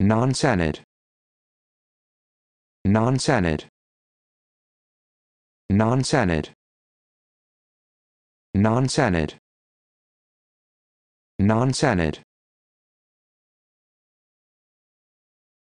non-senate non-senate non-senate non-senate non-senate